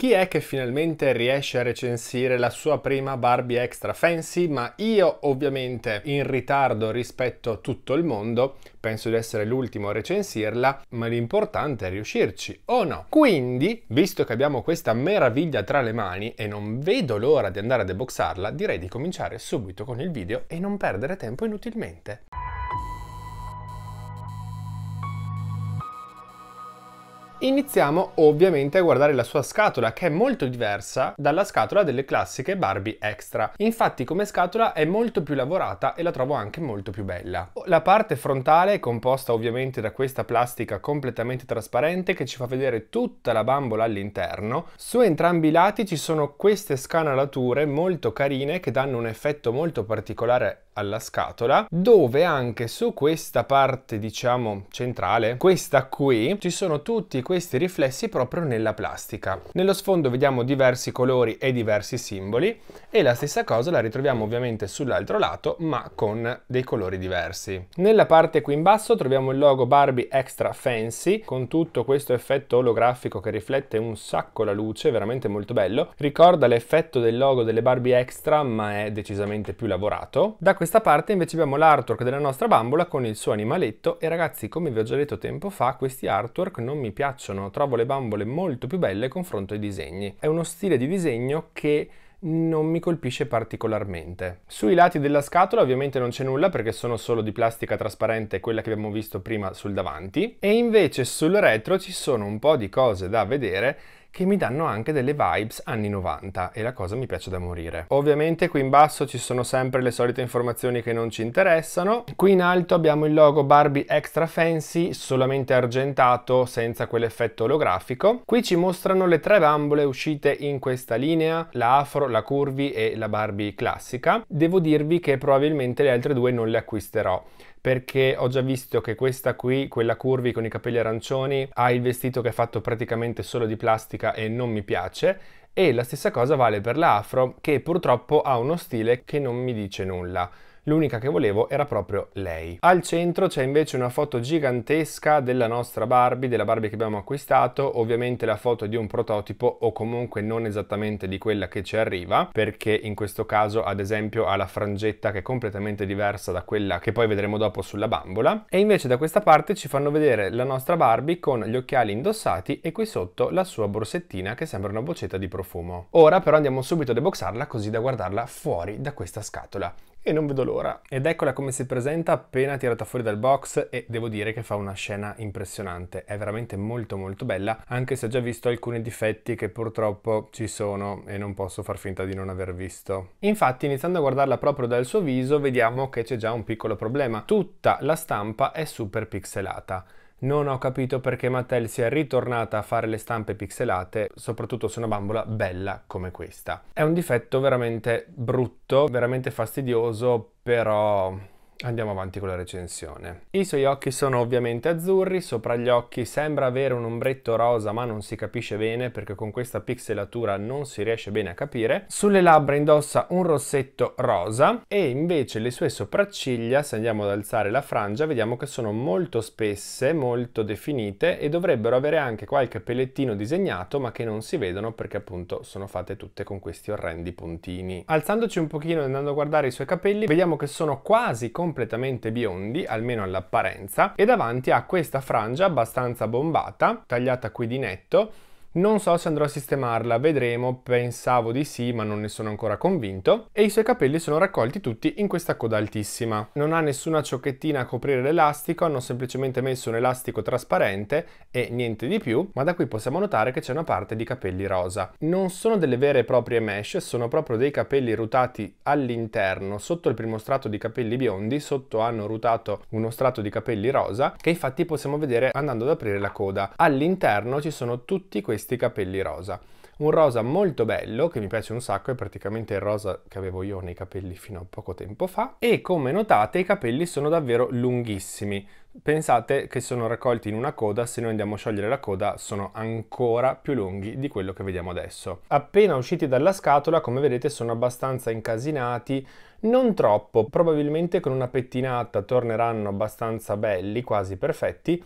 Chi è che finalmente riesce a recensire la sua prima Barbie Extra Fancy? Ma io ovviamente in ritardo rispetto a tutto il mondo, penso di essere l'ultimo a recensirla, ma l'importante è riuscirci o no. Quindi, visto che abbiamo questa meraviglia tra le mani e non vedo l'ora di andare a deboxarla, direi di cominciare subito con il video e non perdere tempo inutilmente. Iniziamo ovviamente a guardare la sua scatola che è molto diversa dalla scatola delle classiche Barbie Extra. Infatti come scatola è molto più lavorata e la trovo anche molto più bella. La parte frontale è composta ovviamente da questa plastica completamente trasparente che ci fa vedere tutta la bambola all'interno. Su entrambi i lati ci sono queste scanalature molto carine che danno un effetto molto particolare alla scatola dove anche su questa parte diciamo centrale questa qui ci sono tutti questi riflessi proprio nella plastica nello sfondo vediamo diversi colori e diversi simboli e la stessa cosa la ritroviamo ovviamente sull'altro lato ma con dei colori diversi nella parte qui in basso troviamo il logo Barbie Extra Fancy con tutto questo effetto olografico che riflette un sacco la luce veramente molto bello ricorda l'effetto del logo delle Barbie Extra ma è decisamente più lavorato da questa questa parte invece abbiamo l'artwork della nostra bambola con il suo animaletto e ragazzi come vi ho già detto tempo fa questi artwork non mi piacciono, trovo le bambole molto più belle confronto ai disegni. È uno stile di disegno che non mi colpisce particolarmente. Sui lati della scatola ovviamente non c'è nulla perché sono solo di plastica trasparente quella che abbiamo visto prima sul davanti e invece sul retro ci sono un po' di cose da vedere che mi danno anche delle vibes anni 90 e la cosa mi piace da morire. Ovviamente qui in basso ci sono sempre le solite informazioni che non ci interessano. Qui in alto abbiamo il logo Barbie Extra Fancy, solamente argentato senza quell'effetto olografico. Qui ci mostrano le tre bambole uscite in questa linea, la Afro, la Curvy e la Barbie classica. Devo dirvi che probabilmente le altre due non le acquisterò perché ho già visto che questa qui, quella curvi con i capelli arancioni, ha il vestito che è fatto praticamente solo di plastica e non mi piace e la stessa cosa vale per la afro che purtroppo ha uno stile che non mi dice nulla l'unica che volevo era proprio lei. Al centro c'è invece una foto gigantesca della nostra Barbie, della Barbie che abbiamo acquistato, ovviamente la foto di un prototipo o comunque non esattamente di quella che ci arriva, perché in questo caso ad esempio ha la frangetta che è completamente diversa da quella che poi vedremo dopo sulla bambola, e invece da questa parte ci fanno vedere la nostra Barbie con gli occhiali indossati e qui sotto la sua borsettina che sembra una boccetta di profumo. Ora però andiamo subito a deboxarla così da guardarla fuori da questa scatola e non vedo l'ora. Ed eccola come si presenta appena tirata fuori dal box e devo dire che fa una scena impressionante, è veramente molto molto bella, anche se ho già visto alcuni difetti che purtroppo ci sono e non posso far finta di non aver visto. Infatti iniziando a guardarla proprio dal suo viso vediamo che c'è già un piccolo problema, tutta la stampa è super pixelata. Non ho capito perché Mattel sia ritornata a fare le stampe pixelate, soprattutto su una bambola bella come questa. È un difetto veramente brutto, veramente fastidioso, però Andiamo avanti con la recensione. I suoi occhi sono ovviamente azzurri, sopra gli occhi sembra avere un ombretto rosa ma non si capisce bene perché con questa pixelatura non si riesce bene a capire. Sulle labbra indossa un rossetto rosa e invece le sue sopracciglia, se andiamo ad alzare la frangia, vediamo che sono molto spesse, molto definite e dovrebbero avere anche qualche pelettino disegnato ma che non si vedono perché appunto sono fatte tutte con questi orrendi puntini. Alzandoci un pochino e andando a guardare i suoi capelli, vediamo che sono quasi completamente completamente biondi, almeno all'apparenza, e davanti ha questa frangia abbastanza bombata, tagliata qui di netto, non so se andrò a sistemarla, vedremo, pensavo di sì ma non ne sono ancora convinto. E i suoi capelli sono raccolti tutti in questa coda altissima. Non ha nessuna ciocchettina a coprire l'elastico, hanno semplicemente messo un elastico trasparente e niente di più, ma da qui possiamo notare che c'è una parte di capelli rosa. Non sono delle vere e proprie mesh, sono proprio dei capelli rutati all'interno, sotto il primo strato di capelli biondi, sotto hanno rutato uno strato di capelli rosa, che infatti possiamo vedere andando ad aprire la coda. All'interno ci sono tutti questi questi capelli rosa. Un rosa molto bello che mi piace un sacco, è praticamente il rosa che avevo io nei capelli fino a poco tempo fa. E come notate i capelli sono davvero lunghissimi. Pensate che sono raccolti in una coda, se noi andiamo a sciogliere la coda sono ancora più lunghi di quello che vediamo adesso. Appena usciti dalla scatola, come vedete, sono abbastanza incasinati, non troppo, probabilmente con una pettinata torneranno abbastanza belli, quasi perfetti,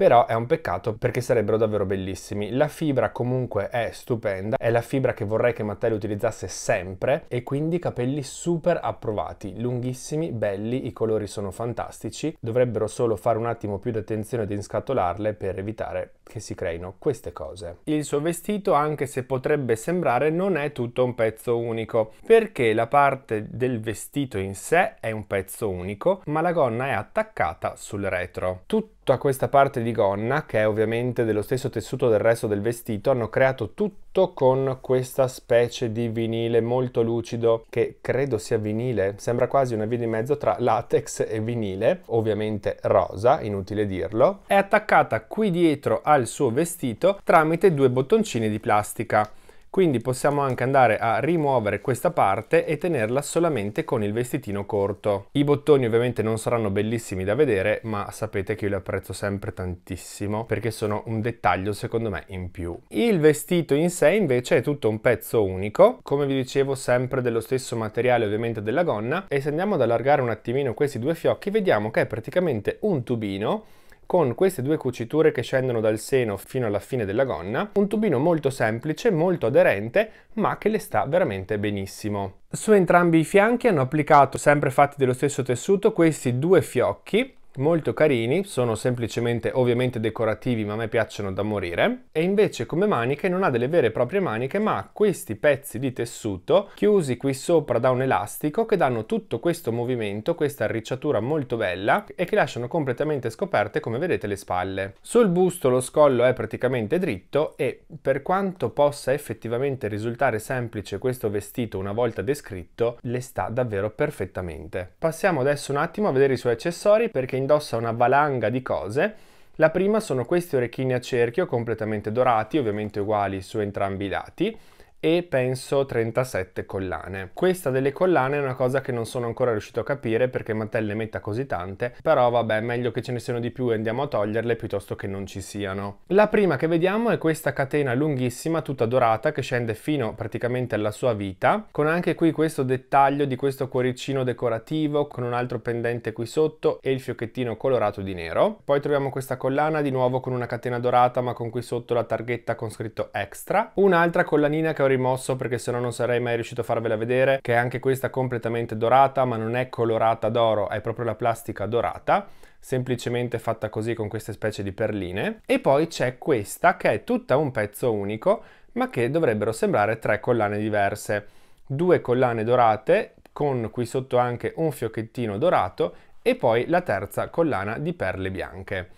però è un peccato perché sarebbero davvero bellissimi. La fibra comunque è stupenda, è la fibra che vorrei che Matteo utilizzasse sempre e quindi capelli super approvati, lunghissimi, belli, i colori sono fantastici, dovrebbero solo fare un attimo più di attenzione ad inscatolarle per evitare che si creino queste cose. Il suo vestito, anche se potrebbe sembrare, non è tutto un pezzo unico, perché la parte del vestito in sé è un pezzo unico, ma la gonna è attaccata sul retro. Tutto tutta questa parte di gonna, che è ovviamente dello stesso tessuto del resto del vestito, hanno creato tutto con questa specie di vinile molto lucido, che credo sia vinile, sembra quasi una via di mezzo tra latex e vinile, ovviamente rosa, inutile dirlo. È attaccata qui dietro al suo vestito tramite due bottoncini di plastica. Quindi possiamo anche andare a rimuovere questa parte e tenerla solamente con il vestitino corto. I bottoni ovviamente non saranno bellissimi da vedere, ma sapete che io li apprezzo sempre tantissimo perché sono un dettaglio secondo me in più. Il vestito in sé invece è tutto un pezzo unico, come vi dicevo sempre dello stesso materiale ovviamente della gonna e se andiamo ad allargare un attimino questi due fiocchi vediamo che è praticamente un tubino con queste due cuciture che scendono dal seno fino alla fine della gonna, un tubino molto semplice, molto aderente, ma che le sta veramente benissimo. Su entrambi i fianchi hanno applicato, sempre fatti dello stesso tessuto, questi due fiocchi molto carini, sono semplicemente ovviamente decorativi ma a me piacciono da morire e invece come maniche non ha delle vere e proprie maniche ma questi pezzi di tessuto chiusi qui sopra da un elastico che danno tutto questo movimento, questa arricciatura molto bella e che lasciano completamente scoperte come vedete le spalle. Sul busto lo scollo è praticamente dritto e per quanto possa effettivamente risultare semplice questo vestito una volta descritto le sta davvero perfettamente. Passiamo adesso un attimo a vedere i suoi accessori perché indossa una valanga di cose. La prima sono questi orecchini a cerchio completamente dorati, ovviamente uguali su entrambi i lati e penso 37 collane. Questa delle collane è una cosa che non sono ancora riuscito a capire perché Mattel ne metta così tante, però vabbè, meglio che ce ne siano di più e andiamo a toglierle piuttosto che non ci siano. La prima che vediamo è questa catena lunghissima, tutta dorata, che scende fino praticamente alla sua vita, con anche qui questo dettaglio di questo cuoricino decorativo, con un altro pendente qui sotto e il fiocchettino colorato di nero. Poi troviamo questa collana di nuovo con una catena dorata ma con qui sotto la targhetta con scritto extra. Un'altra collanina che ho rimosso perché se no non sarei mai riuscito a farvela vedere, che è anche questa completamente dorata, ma non è colorata d'oro, è proprio la plastica dorata semplicemente fatta così con queste specie di perline e poi c'è questa che è tutta un pezzo unico ma che dovrebbero sembrare tre collane diverse due collane dorate con qui sotto anche un fiocchettino dorato e poi la terza collana di perle bianche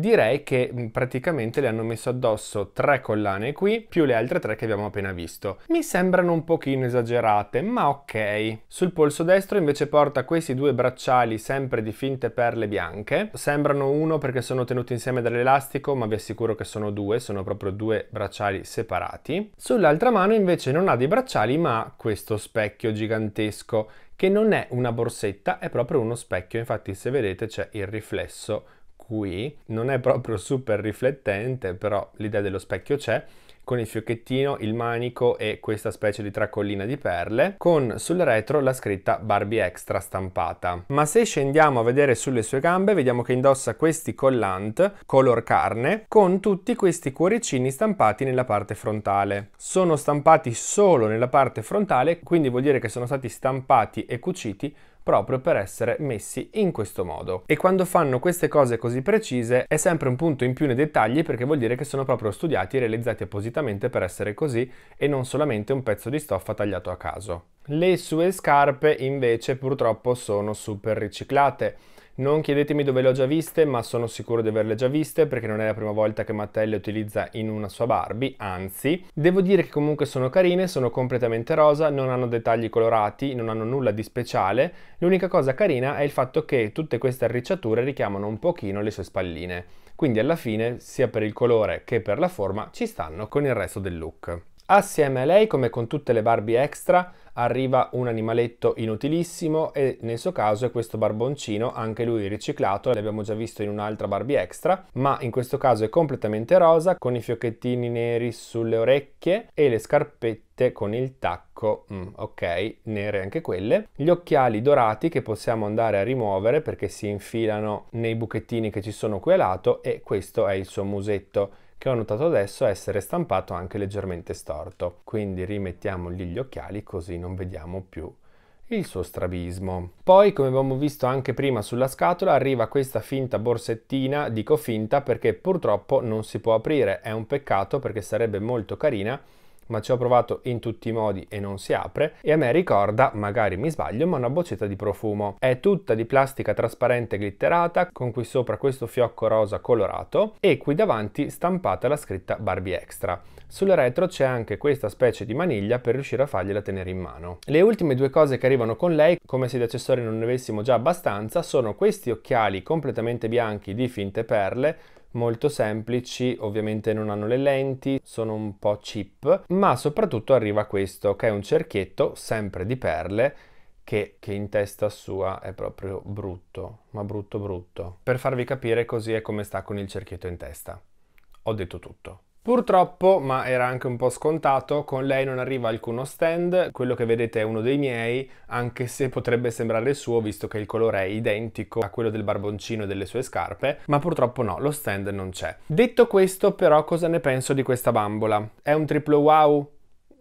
direi che praticamente le hanno messo addosso tre collane qui, più le altre tre che abbiamo appena visto. Mi sembrano un pochino esagerate, ma ok. Sul polso destro invece porta questi due bracciali sempre di finte perle bianche. Sembrano uno perché sono tenuti insieme dall'elastico, ma vi assicuro che sono due, sono proprio due bracciali separati. Sull'altra mano invece non ha dei bracciali, ma questo specchio gigantesco che non è una borsetta, è proprio uno specchio, infatti se vedete c'è il riflesso qui non è proprio super riflettente, però l'idea dello specchio c'è con il fiocchettino, il manico e questa specie di tracollina di perle, con sul retro la scritta Barbie Extra stampata. Ma se scendiamo a vedere sulle sue gambe, vediamo che indossa questi collant color carne con tutti questi cuoricini stampati nella parte frontale. Sono stampati solo nella parte frontale, quindi vuol dire che sono stati stampati e cuciti proprio per essere messi in questo modo. E quando fanno queste cose così precise è sempre un punto in più nei dettagli perché vuol dire che sono proprio studiati e realizzati appositamente per essere così e non solamente un pezzo di stoffa tagliato a caso. Le sue scarpe invece purtroppo sono super riciclate non chiedetemi dove le ho già viste, ma sono sicuro di averle già viste perché non è la prima volta che Mattel le utilizza in una sua Barbie, anzi. Devo dire che comunque sono carine, sono completamente rosa, non hanno dettagli colorati, non hanno nulla di speciale. L'unica cosa carina è il fatto che tutte queste arricciature richiamano un pochino le sue spalline. Quindi alla fine, sia per il colore che per la forma, ci stanno con il resto del look. Assieme a lei, come con tutte le Barbie extra, arriva un animaletto inutilissimo e nel suo caso è questo barboncino, anche lui riciclato, l'abbiamo già visto in un'altra Barbie extra, ma in questo caso è completamente rosa, con i fiocchettini neri sulle orecchie e le scarpette con il tacco, mm, ok, nere anche quelle, gli occhiali dorati che possiamo andare a rimuovere perché si infilano nei buchettini che ci sono qui a lato e questo è il suo musetto che ho notato adesso essere stampato anche leggermente storto. Quindi rimettiamogli gli occhiali così non vediamo più il suo strabismo. Poi, come abbiamo visto anche prima sulla scatola, arriva questa finta borsettina, dico finta perché purtroppo non si può aprire, è un peccato perché sarebbe molto carina ma ci ho provato in tutti i modi e non si apre e a me ricorda, magari mi sbaglio, ma una boccetta di profumo. È tutta di plastica trasparente glitterata con qui sopra questo fiocco rosa colorato e qui davanti stampata la scritta Barbie Extra. Sul retro c'è anche questa specie di maniglia per riuscire a fargliela tenere in mano. Le ultime due cose che arrivano con lei, come se di accessori non ne avessimo già abbastanza, sono questi occhiali completamente bianchi di finte perle molto semplici, ovviamente non hanno le lenti, sono un po' cheap, ma soprattutto arriva questo che è un cerchietto sempre di perle che, che, in testa sua è proprio brutto, ma brutto brutto. Per farvi capire così è come sta con il cerchietto in testa. Ho detto tutto. Purtroppo, ma era anche un po' scontato, con lei non arriva alcuno stand, quello che vedete è uno dei miei, anche se potrebbe sembrare il suo visto che il colore è identico a quello del barboncino e delle sue scarpe, ma purtroppo no, lo stand non c'è. Detto questo però cosa ne penso di questa bambola? È un triplo wow?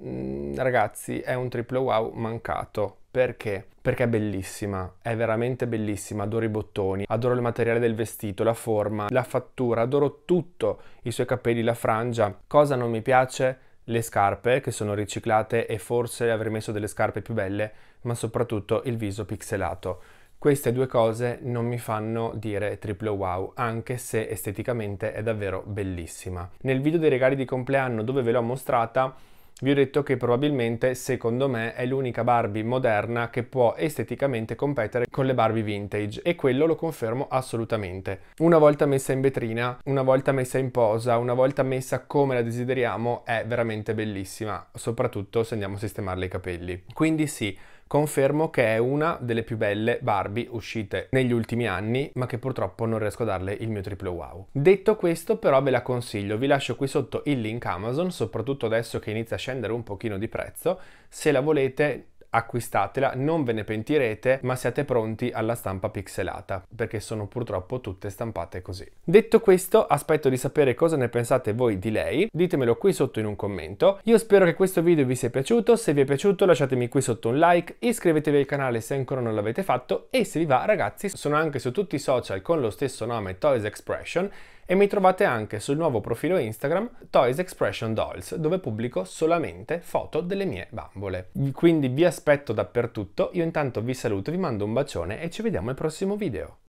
Mm, ragazzi è un triplo wow mancato. Perché? Perché è bellissima, è veramente bellissima, adoro i bottoni, adoro il materiale del vestito, la forma, la fattura, adoro tutto, i suoi capelli, la frangia. Cosa non mi piace? Le scarpe che sono riciclate e forse avrei messo delle scarpe più belle, ma soprattutto il viso pixelato. Queste due cose non mi fanno dire triplo wow, anche se esteticamente è davvero bellissima. Nel video dei regali di compleanno dove ve l'ho mostrata, vi ho detto che probabilmente, secondo me, è l'unica Barbie moderna che può esteticamente competere con le Barbie vintage e quello lo confermo assolutamente. Una volta messa in vetrina, una volta messa in posa, una volta messa come la desideriamo, è veramente bellissima, soprattutto se andiamo a sistemarle i capelli. Quindi sì, confermo che è una delle più belle Barbie uscite negli ultimi anni, ma che purtroppo non riesco a darle il mio triplo wow. Detto questo però ve la consiglio, vi lascio qui sotto il link Amazon, soprattutto adesso che inizia a scendere un pochino di prezzo, se la volete acquistatela, non ve ne pentirete, ma siate pronti alla stampa pixelata, perché sono purtroppo tutte stampate così. Detto questo, aspetto di sapere cosa ne pensate voi di lei, ditemelo qui sotto in un commento. Io spero che questo video vi sia piaciuto, se vi è piaciuto lasciatemi qui sotto un like, iscrivetevi al canale se ancora non l'avete fatto e se vi va ragazzi sono anche su tutti i social con lo stesso nome Toys Expression e mi trovate anche sul nuovo profilo Instagram Toys Expression Dolls dove pubblico solamente foto delle mie bambole. Quindi vi aspetto dappertutto, io intanto vi saluto, vi mando un bacione e ci vediamo al prossimo video.